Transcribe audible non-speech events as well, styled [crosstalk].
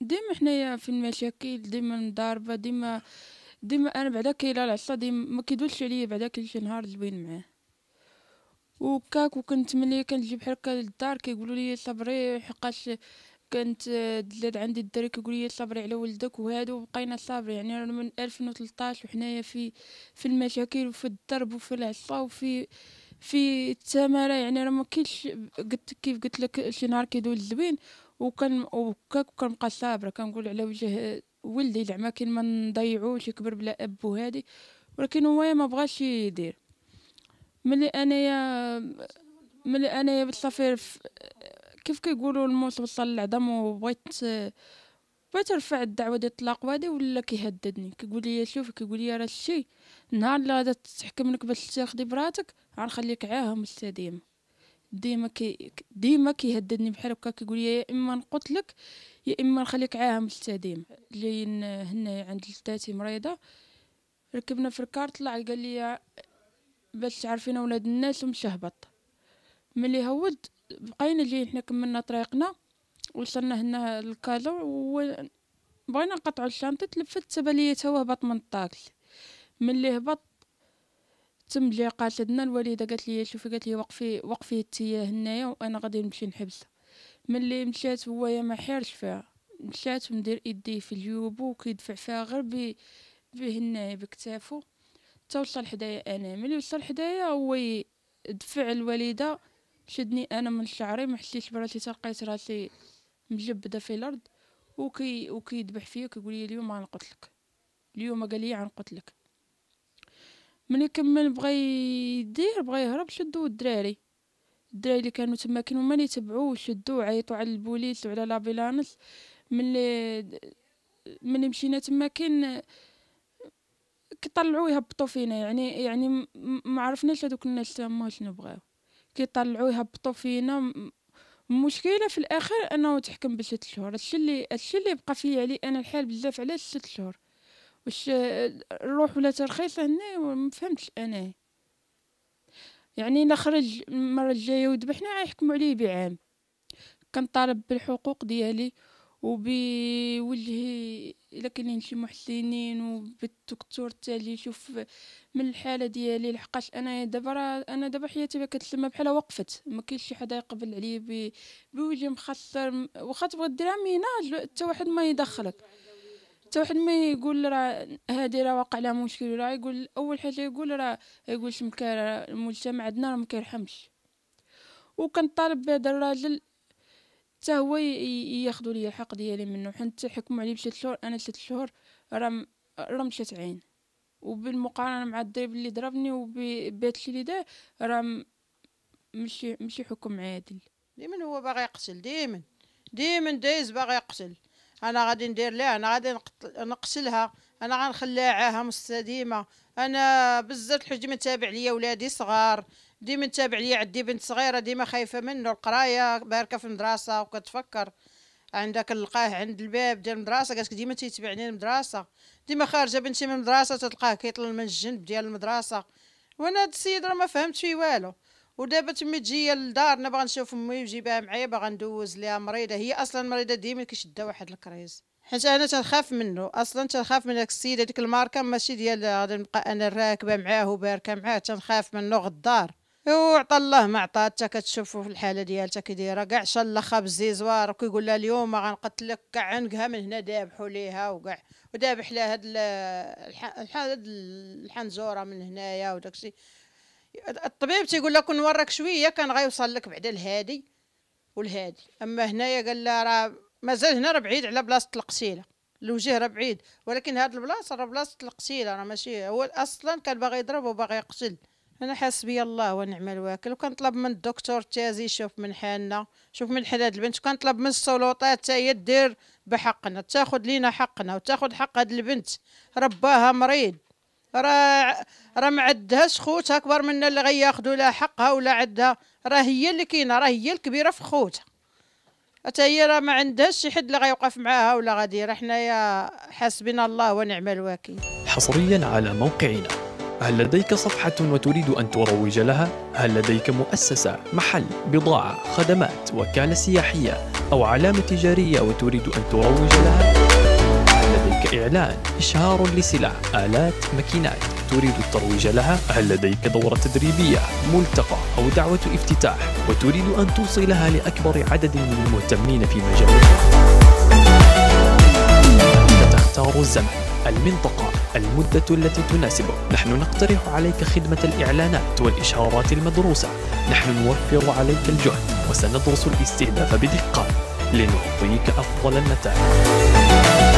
ديما حنايا في المشاكل ديما مضاربه ديما ديما انا بعدا كيلا العصا ديما ما كيدولش عليا بعدا كل شي نهار زوين معاه وكاك وكنت ملي كنجي بحال هكا للدار كيقولوا لي صبري حقاش كنت دلاد عندي الدري كيقول لي صبري على ولدك وهادو وبقينا صابرين يعني من 2013 وحنايا في في المشاكل وفي الضرب وفي العصا وفي في التماره يعني راه ما كاينش قلت كيف قلت لك شي نهار كيدوز زوين وكان وكاك بقى صابره كنقول على وجه ولدي زعما كاين ما نضيعوش يكبر بلا اب وهادي ولكن هو ما بغاش يدير ملي انايا ملي انايا بالصافي كيف كيقولوا الموت وصل العظم وبغيت بغيت نرفع الدعوه ديال الطلاق وهادي ولا كيهددني كيقول لي شوف كيقول لي راه الشيء النهار اللي غادي تحكم لك باش تاخدي براتك غنخليك عاهه مستديمه ديما كي ديما كيهددني بحال هكا كيقول يا اما نقتلك يا اما نخليك عام للتعديم لين هنا عند التاتي مريضه ركبنا في الكار طلع قال لي باش تعرفينا ولاد الناس ومش هبط ملي هود بقينا جايين حنا كملنا طريقنا وصلنا هنا للكازا و بغينا نقطعو الشنطة تلفت تبان لي هبط من الطاكسي ملي هبط تم ملي قالت لنا الوالده قالت لي شوفي قالت لي وقفي وقفي تيا هنايا وانا غادي نمشي نحبسها ملي مشات هو ما حيرش فيها مشات ندير ايدي في جيوبو وكيدفع فيها غير بي بهنايا بكتافو حتى وصل حدايا انا ملي وصل حدايا هو دفع الوالده شدني انا من شعري ما حسيتش براسي تلقيت راسي مجبده في الارض وكي وكيذبح فيا كيقول لي اليوم غنقتلك اليوم قال لي غنقتلك ملي كمل بغا يدير بغا يهرب شدو الدراري الدراري اللي كانوا تما كانوا هما يتبعوه شدو عيطوا على البوليس وعلى لابيلانس ملي [hesitation] ملي مشينا تما كان كيطلعوا يهبطوا فينا يعني يعني ما عرفناش هذوك الناس تما شنو بغاو كيطلعوا يهبطوا فينا المشكله في الاخر انه تحكم بست شهور هادشي اللي هادشي اللي بقى فيا علي انا الحال بزاف على ست شهور واش الروح ولا ترخيص هنا ما فهمتش انا يعني الا خرج المره الجايه وذبحنا يحكموا عليه بعام كنطالب بالحقوق ديالي وبوجهي الا كاينين شي محسنين وبالدكتور تالي يشوف من الحاله ديالي لحقاش انا دابا انا دابا حياتي كتسمى بحال وقفت ما كاينش شي حدا يقبل عليا بوجه مخسر واخا تبغي ديرها ميناج حتى واحد ما يدخلك حتى واحد ما يقول راه هادي راه واقع لها مشكل راه يقول اول حاجه يقول راه يقول شمكا المجتمع عندنا راه ما كيرحمش وكنطالب بهذا الراجل حتى هو ياخذوا لي الحق ديالي منه حيت حكموا عليه بشي شهور انا ثلاث شهور راه راه مشات عين وبالمقارنه مع الضرب اللي ضربني وبيت اللي دا راه ماشي ماشي حكم عادل ديما هو باغي يقتل ديما ديما دايز باغي يقتل انا غادي ندير ليها انا غادي نقتلها انا غنخليها عاهه مستديمه انا بزاف الحوايج ديما تابع ليا ولادي صغار ديما تابع ليا عندي بنت صغيره ديما خايفه منه القرايه باركه في المدرسه وكتفكر عندها كنلقاه عند الباب ديال المدرسه قالت ديما تيتبعني المدرسه ديما خارجه بنتي من المدرسه تلقاه كيطل من الجنب ديال المدرسه وانا هاد السيد راه ما فهمت فيه والو ودابا تمي تجي للدار انا باغا نشوف امي وجيبها معايا باغا ندوز ليها مريضه هي اصلا مريضه ديما كيشدها واحد الكريز حيت انا تنخاف منه اصلا تنخاف من داك السيد هذيك الماركه ماشي ديال غادي نبقى انا راكبه معاه وباركه معاه تنخاف منه غدار وعطى الله ما عطى حتى كتشوفو في الحاله ديالتها كي دايره كاع شلخها بالزيزوار وكيقول لها اليوم غنقتلك كاع عنقها من هنا دابحوا ليها وكاع ودابح لها هاد الحنجوره من هنايا وداكشي الطبيب تيقول لك نورك شويه كان غيوصل لك بعدا الهادي والهادي اما هنايا قال لها راه مازال هنا راه بعيد على بلاصه القسيله الوجه راه بعيد ولكن هاد البلاصه راه بلاصه القسيله راه ماشي هو اصلا كان باغي يضرب وباغي يقتل انا حسبي الله ونعم الوكيل وكنطلب من الدكتور تازي يشوف من حالنا شوف من حال هاد البنت وكنطلب من السلطات حتى هي دير بحقنا تاخذ لينا حقنا وتاخذ حق هاد البنت رباها مريض راه راه ما عندهاش خوتها اكبر منا اللي غياخذوا لا حقها ولا عندها راه هي اللي كاينه راه هي الكبيره في خوتها حتى هي راه ما عندهاش شي حد اللي غيوقف معاها ولا غادي راه حنايا حاسبنا الله ونعم الوكيل حصريا على موقعنا هل لديك صفحة وتريد أن تروج لها؟ هل لديك مؤسسة، محل، بضاعة، خدمات، وكالة سياحية أو علامة تجارية وتريد أن تروج لها؟ إعلان إشهار لسلع آلات ماكينات تريد الترويج لها هل لديك دورة تدريبية ملتقى أو دعوة افتتاح وتريد أن توصلها لأكبر عدد من المهتمين في مجالك تختار الزمن المنطقة المدة التي تناسبه نحن نقترح عليك خدمة الإعلانات والإشهارات المدروسة نحن نوفر عليك الجهد وسندرس الاستهداف بدقة لنعطيك أفضل النتائج